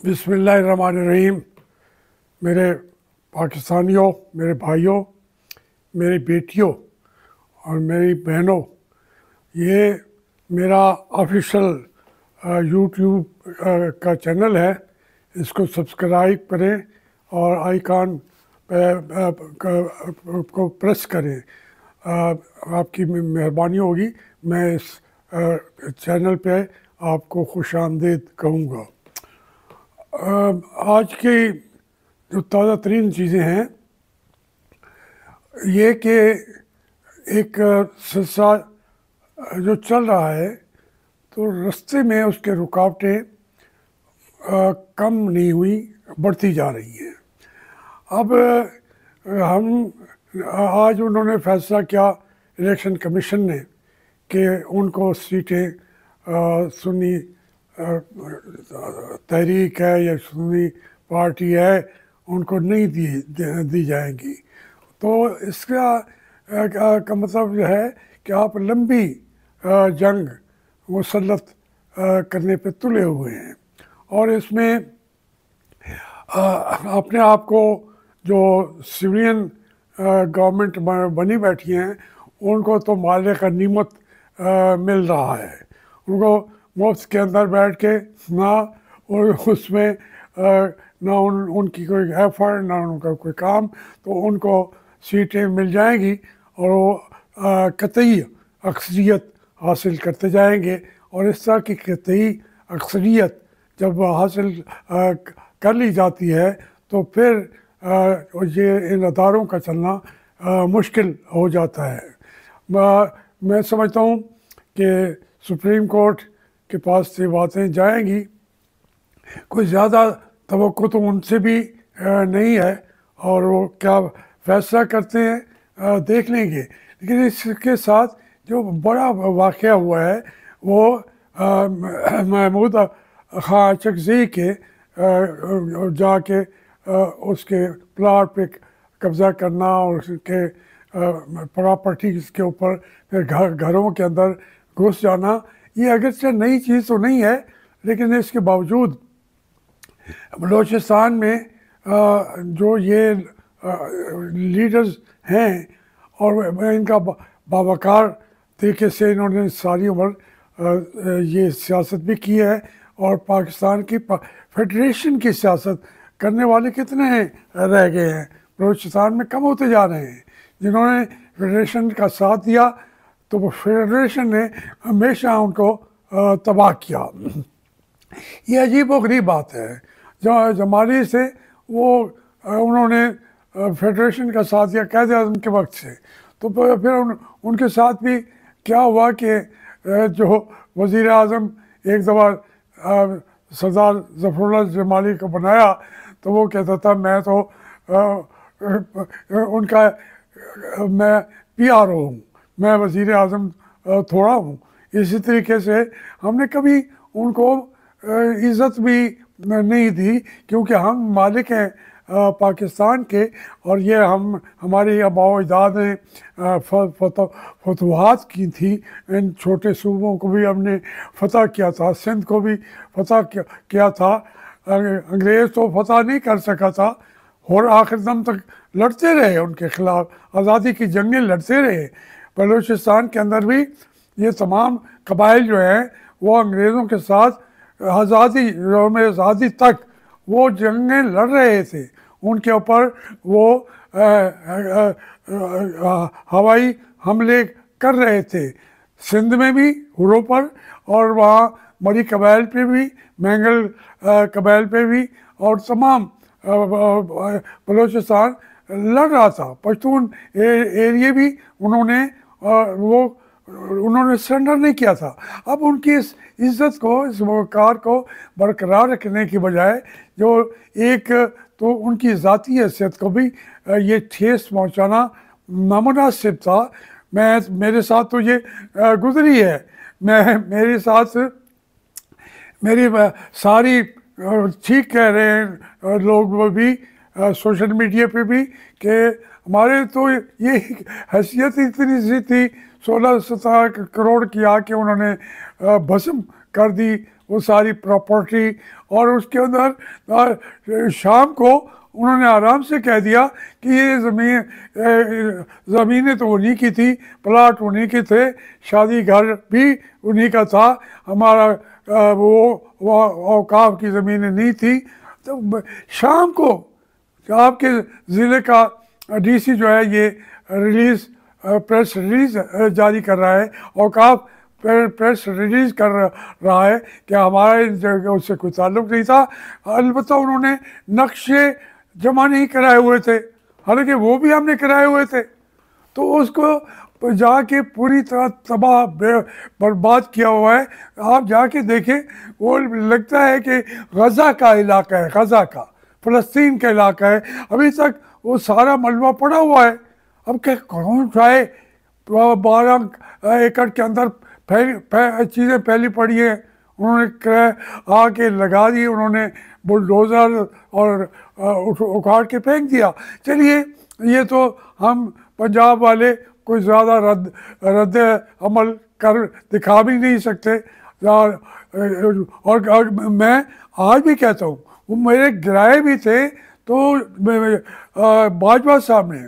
बिसमीम मेरे पाकिस्तानियों मेरे भाइयों मेरी बेटियों और मेरी बहनों ये मेरा ऑफिशियल यूट्यूब का चैनल है इसको सब्सक्राइब करें और आइकॉन को प्रेस करें आपकी मेहरबानी होगी मैं इस चैनल पे आपको खुश आमदेद कहूँगा आज की जो ताज़ा तरीन चीज़ें हैं ये कि एक सिलसिला जो चल रहा है तो रास्ते में उसके रुकावटें कम नहीं हुई बढ़ती जा रही हैं अब हम आज उन्होंने फैसला किया इलेक्शन कमीशन ने कि उनको सीटें सुनी तहरीक है या सुन्नी पार्टी है उनको नहीं दी दी जाएंगी तो इसका का मतलब जो है कि आप लंबी जंग मुसलत करने पर तुले हुए हैं और इसमें अपने आप को जो सिविलियन गवर्नमेंट बनी बैठी हैं उनको तो माले का नीमत मिल रहा है उनको वो उसके अंदर बैठ के ना और उसमें ना उन उनकी कोई एफर्ट ना उनका कोई काम तो उनको सीटें मिल जाएंगी और वो कतई अक्सरियत हासिल करते जाएंगे और इस तरह की कतई अक्सरियत जब हासिल कर ली जाती है तो फिर ये इन अदारों का चलना मुश्किल हो जाता है मैं समझता हूँ कि सुप्रीम कोर्ट के पास से बातें जाएंगी कुछ ज़्यादा तो तो उनसे भी नहीं है और वो क्या फैसला करते हैं देख लेंगे लेकिन इसके साथ जो बड़ा वाक़ हुआ है वो महमूद खां चकजी के जाके उसके प्लाट पे कब्ज़ा करना और उसके प्रॉपर्टीज़ के ऊपर फिर घर घरों के अंदर घुस जाना ये से नई चीज़ तो नहीं है लेकिन इसके बावजूद बलोचिस्तान में जो ये लीडर्स हैं और इनका बाबाकार तरीके से इन्होंने सारी उम्र ये सियासत भी की है और पाकिस्तान की पा, फेडरेशन की सियासत करने वाले कितने हैं रह गए हैं बलोचिस्तान में कम होते जा रहे हैं जिन्होंने फेडरेशन का साथ दिया तो वो फेडरेशन ने हमेशा उनको तबाह किया ये अजीब व गरीब बात है जो जमाली से वो उन्होंने फेडरेशन का साथ दिया कैद आजम के वक्त से तो फिर उन, उनके साथ भी क्या हुआ कि जो वज़ी अजम एक दफ़ा सरदार जफरुल्ला जमाली को बनाया तो वो कहता था मैं तो आ, उनका मैं पी आर ओ हूँ मैं वज़ी अजम थोड़ा हूँ इसी तरीके से हमने कभी उनको इज़्ज़त भी नहीं दी क्योंकि हम मालिक हैं पाकिस्तान के और ये हम हमारी आबाओ अजदाद ने फतवाहत की थी इन छोटे सूबों को भी हमने फतह किया था सिंध को भी फतह किया था अंग्रेज़ तो फतह नहीं कर सका था और आखिर दम तक लड़ते रहे उनके ख़िलाफ़ आज़ादी की जंगें लड़ते रहे बलूचिस्तान के अंदर भी ये तमाम कबाइल जो हैं वो अंग्रेज़ों के साथ आज़ादी योम आज़ादी तक वो जंगें लड़ रहे थे उनके ऊपर वो हवाई हमले कर रहे थे सिंध में भी हुरों पर और वहाँ मरी कबाइल पे भी मैंगल कबाइल पे भी और तमाम बलोचिस्तान लड़ रहा था पश्तून एरिए भी उन्होंने और वो उन्होंने सरेंडर नहीं किया था अब उनकी इस इज्जत को इस वकार को बरकरार रखने की बजाय जो एक तो उनकी ज़ाती हैसियत को भी ये ठेस पहुँचाना नामनासिब था मैं मेरे साथ तो ये गुजरी है मैं मेरे साथ मेरी सारी ठीक कह रहे हैं लोग भी सोशल मीडिया पे भी कि हमारे तो ये हैसियत इतनी सी थी सोलह सत्रह करोड़ की आके उन्होंने भस्म कर दी वो सारी प्रॉपर्टी और उसके अंदर शाम को उन्होंने आराम से कह दिया कि ये ज़मीन ज़मीनें तो उन्हीं की थी प्लाट उन्हीं के थे शादी घर भी उन्हीं का था हमारा वो, वो औकाफ की ज़मीनें नहीं थी तो शाम को आपके ज़िले का डीसी जो है ये रिलीज़ प्रेस रिलीज़ जारी कर रहा है और काफ़ प्रेस रिलीज़ कर रहा है कि जगह उससे कोई ताल्लुक नहीं था अलबत् उन्होंने नक्शे जमा नहीं कराए हुए थे हालांकि वो भी हमने कराए हुए थे तो उसको जाके पूरी तरह तबाह बर्बाद किया हुआ है आप जाके देखें वो लगता है कि गज़ा का इलाका है गज़ा का फ़लस्तीन का इलाका है अभी तक वो सारा मलबा पड़ा हुआ है अब क्या कौन है बारह एकड़ के अंदर फैली फै, चीज़ें फैली पड़ी हैं उन्होंने क्रह आके लगा दी उन्होंने बुलडोज़र और उखाड़ के फेंक दिया चलिए ये तो हम पंजाब वाले कोई ज़्यादा रद्द रद्द अमल कर दिखा भी नहीं सकते और, और, और मैं आज भी कहता हूँ वो मेरे ग्राहे भी थे तो बाजवा साहब ने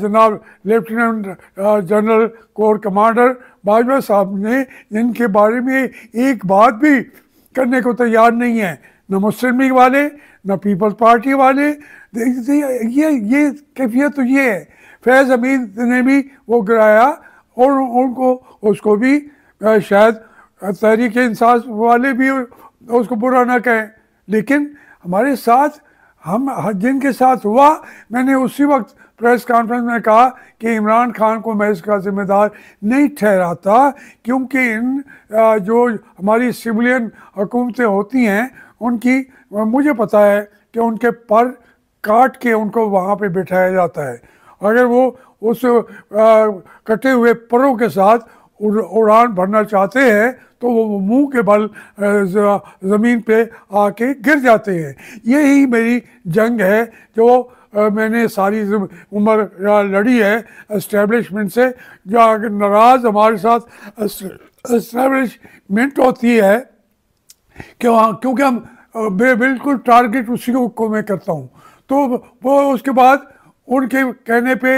जनाब lieutenant general corps commander Bajwa साहब ने इनके बारे में एक बात भी करने को तैयार नहीं है न मुस्लिम लीग वाले न पीपल्स पार्टी वाले ये ये कैफियत तो ये है फैज़ अमीन ने भी वो गिराया और उनको उसको भी शायद तहरीक इंसाफ वाले भी उसको बुरा ना कहें लेकिन हमारे साथ हम जिनके साथ हुआ मैंने उसी वक्त प्रेस कॉन्फ्रेंस में कहा कि इमरान खान को मैं इसका जिम्मेदार नहीं ठहराता क्योंकि इन जो हमारी सिविलियन हुकूमतें होती हैं उनकी मुझे पता है कि उनके पर काट के उनको वहाँ पे बिठाया जाता है अगर वो उस आ, कटे हुए परों के साथ उड़ान भरना चाहते हैं तो वो मुंह के बल ज़मीन पे आके गिर जाते हैं यही मेरी जंग है जो मैंने सारी उम्र लड़ी है इस्टेब्लिशमेंट से जो नाराज़ हमारे साथ इस्टेब्लिशमेंट होती है कि वहाँ क्योंकि हम बिल्कुल टारगेट उसी को मैं करता हूँ तो वो उसके बाद उनके कहने पे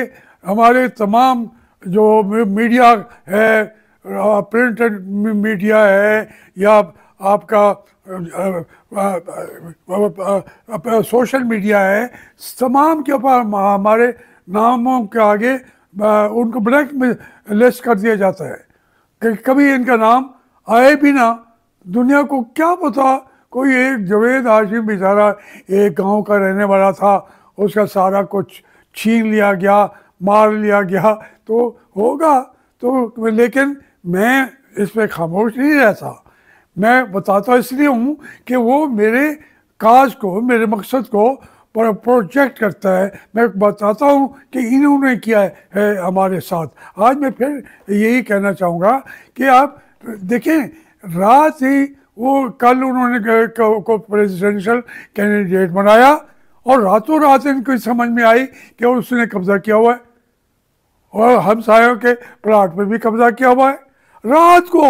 हमारे तमाम जो मीडिया है प्रिंट मीडिया है या आपका सोशल मीडिया है तमाम के ऊपर हमारे नामों के आगे उनको ब्लैक में लिस्ट कर दिया जाता है कि कभी इनका नाम आए भी ना दुनिया को क्या पता कोई एक जवेद आशिम बेचारा एक गांव का रहने वाला था उसका सारा कुछ छीन लिया गया मार लिया गया तो होगा तो लेकिन मैं इस पर खामोश नहीं रहता मैं बताता इसलिए हूँ कि वो मेरे काज को मेरे मकसद को पर प्रोजेक्ट करता है मैं बताता हूँ कि इन्होंने किया है हमारे साथ आज मैं फिर यही कहना चाहूँगा कि आप देखें रात ही वो कल उन्होंने को प्रेसिडेंशियल कैंडिडेट बनाया और रातों रात इनको समझ में आई कि उसने कब्जा किया हुआ है और हमसायों के प्लाट पर भी कब्जा किया हुआ है रात को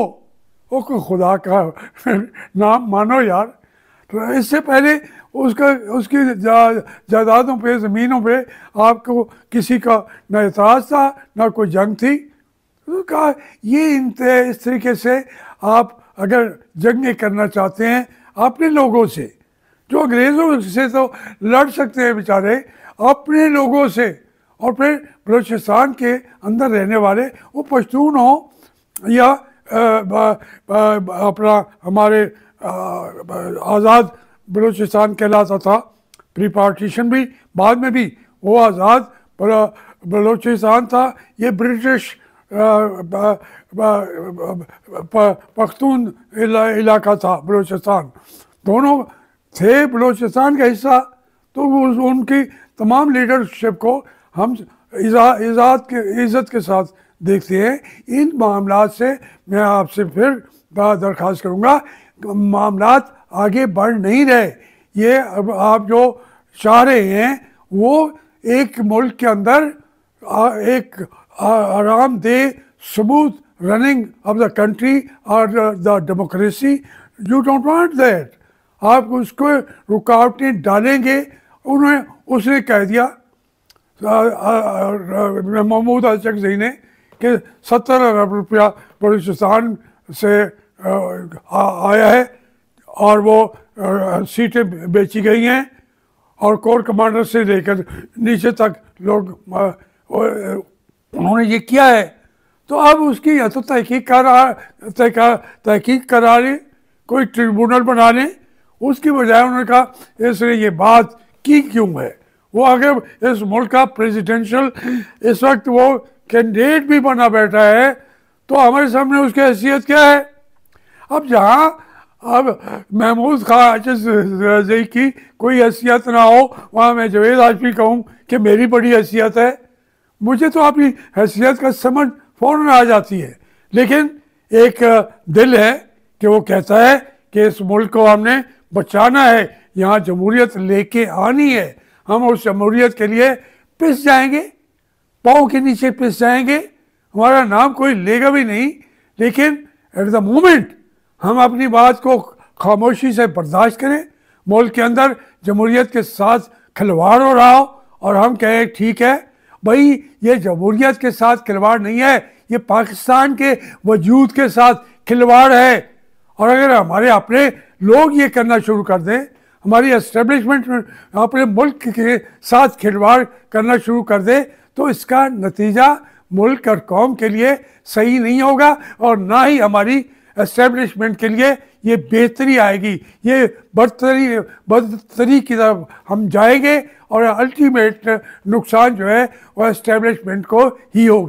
वो को खुदा का नाम मानो यार तो इससे पहले उसका उसकी जायदादों पे ज़मीनों पे आपको किसी का ना एतराज़ था ना कोई जंग थी तो कहा ये इनते इस तरीके से आप अगर जंग करना चाहते हैं अपने लोगों से जो अंग्रेज़ों से तो लड़ सकते हैं बेचारे अपने लोगों से और फिर बलोचिस्तान के अंदर रहने वाले वो पश्तून हों या अपना हमारे आज़ाद बलोचिस्तान कहलाता था प्री पार्टीशन भी बाद में भी वो आज़ाद बलोचिस्तान था ये ब्रिटिश पख्तून इलाका था बलोचिस्तान दोनों थे बलोचिस्तान का हिस्सा तो उनकी तमाम लीडरशिप को हम इजात के इज़्ज़त के साथ देखते हैं इन मामला से मैं आपसे फिर दरख्वास्त करूँगा मामला आगे बढ़ नहीं रहे ये अब आप जो चाह रहे हैं वो एक मुल्क के अंदर एक आरामदेह smooth running of the country और the democracy you don't want that आप उसको रुकावटें डालेंगे उन्हें उसने कह दिया महमूद अशक जी ने कि सत्तर अरब रुपया बलूचिस्तान से आया है और वो सीटें बेची गई हैं और कोर कमांडर से लेकर नीचे तक लोग उन्होंने ये किया है तो अब उसकी या तो तहकीक करा तहकीक करा लें कोई ट्रिब्यूनल बना लें उसकी बजाय उन्होंने कहा इसलिए ये बात की क्यों है वो आगे इस मुल्क का प्रेसिडेंशियल इस वक्त वो कैंडिडेट भी बना बैठा है तो हमारे सामने उसकी हैसियत क्या है अब जहाँ अब महमूद खान जई की कोई हैसियत ना हो वहाँ मैं जवेद भी कहूँ कि मेरी बड़ी हैसियत है मुझे तो आपकी हैसियत का समझ फ़ौर आ जाती है लेकिन एक दिल है कि वो कहता है कि इस मुल्क को हमने बचाना है यहाँ जमहूरियत लेके आनी है हम उस जमहूरियत के लिए पिस जाएंगे पाँव के नीचे पिस जाएंगे हमारा नाम कोई लेगा भी नहीं लेकिन एट द मोमेंट हम अपनी बात को खामोशी से बर्दाश्त करें मुल्क के अंदर जमहूरीत के साथ खिलवाड़ हो रहा हो और हम कहें ठीक है भाई ये जमहूरीत के साथ खिलवाड़ नहीं है ये पाकिस्तान के वजूद के साथ खिलवाड़ है और अगर हमारे अपने लोग ये करना शुरू कर दें हमारी एस्टेब्लिशमेंट अपने मुल्क के साथ खिलवाड़ करना शुरू कर दे तो इसका नतीजा मुल्क और कौम के लिए सही नहीं होगा और ना ही हमारी एस्टेब्लिशमेंट के लिए ये बेहतरी आएगी ये बदतरी बदतरी की तरफ हम जाएंगे और अल्टीमेट नुकसान जो है वो एस्टेब्लिशमेंट को ही होगा